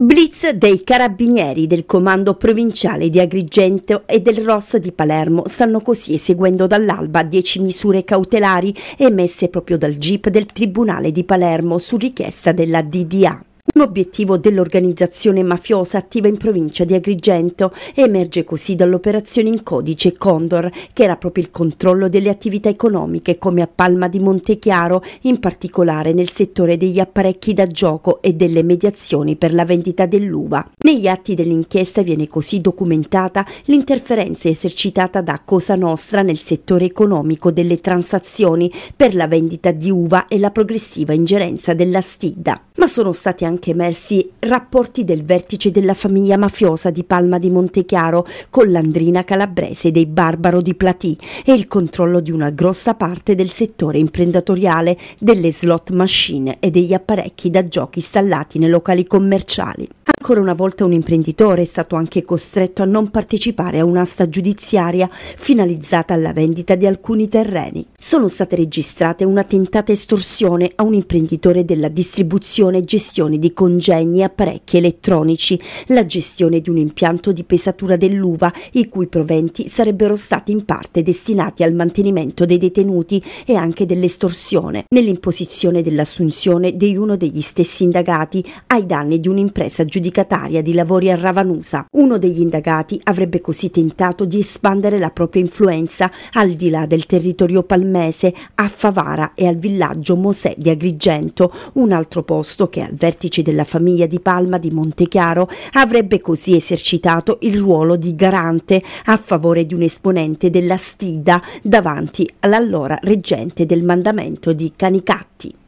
Blitz dei carabinieri del comando provinciale di Agrigento e del ROS di Palermo stanno così eseguendo dall'alba 10 misure cautelari emesse proprio dal GIP del Tribunale di Palermo su richiesta della DDA. Un obiettivo dell'organizzazione mafiosa attiva in provincia di Agrigento emerge così dall'operazione in codice Condor, che era proprio il controllo delle attività economiche come a Palma di Montechiaro, in particolare nel settore degli apparecchi da gioco e delle mediazioni per la vendita dell'uva. Negli atti dell'inchiesta viene così documentata l'interferenza esercitata da Cosa Nostra nel settore economico delle transazioni per la vendita di uva e la progressiva ingerenza della Stidda. Ma sono stati anche anche emersi rapporti del vertice della famiglia mafiosa di Palma di Montechiaro con l'andrina calabrese dei Barbaro di Platì e il controllo di una grossa parte del settore imprenditoriale delle slot machine e degli apparecchi da giochi installati nei locali commerciali. Ancora una volta un imprenditore è stato anche costretto a non partecipare a un'asta giudiziaria finalizzata alla vendita di alcuni terreni. Sono state registrate una tentata estorsione a un imprenditore della distribuzione e gestione di congegni e apparecchi elettronici, la gestione di un impianto di pesatura dell'uva, i cui proventi sarebbero stati in parte destinati al mantenimento dei detenuti e anche dell'estorsione, nell'imposizione dell'assunzione di uno degli stessi indagati ai danni di un'impresa giudiziaria giudicataria di lavori a Ravanusa. Uno degli indagati avrebbe così tentato di espandere la propria influenza al di là del territorio palmese, a Favara e al villaggio Mosè di Agrigento, un altro posto che al vertice della famiglia di Palma di Montechiaro avrebbe così esercitato il ruolo di garante a favore di un esponente della Stida davanti all'allora reggente del mandamento di Canicatti.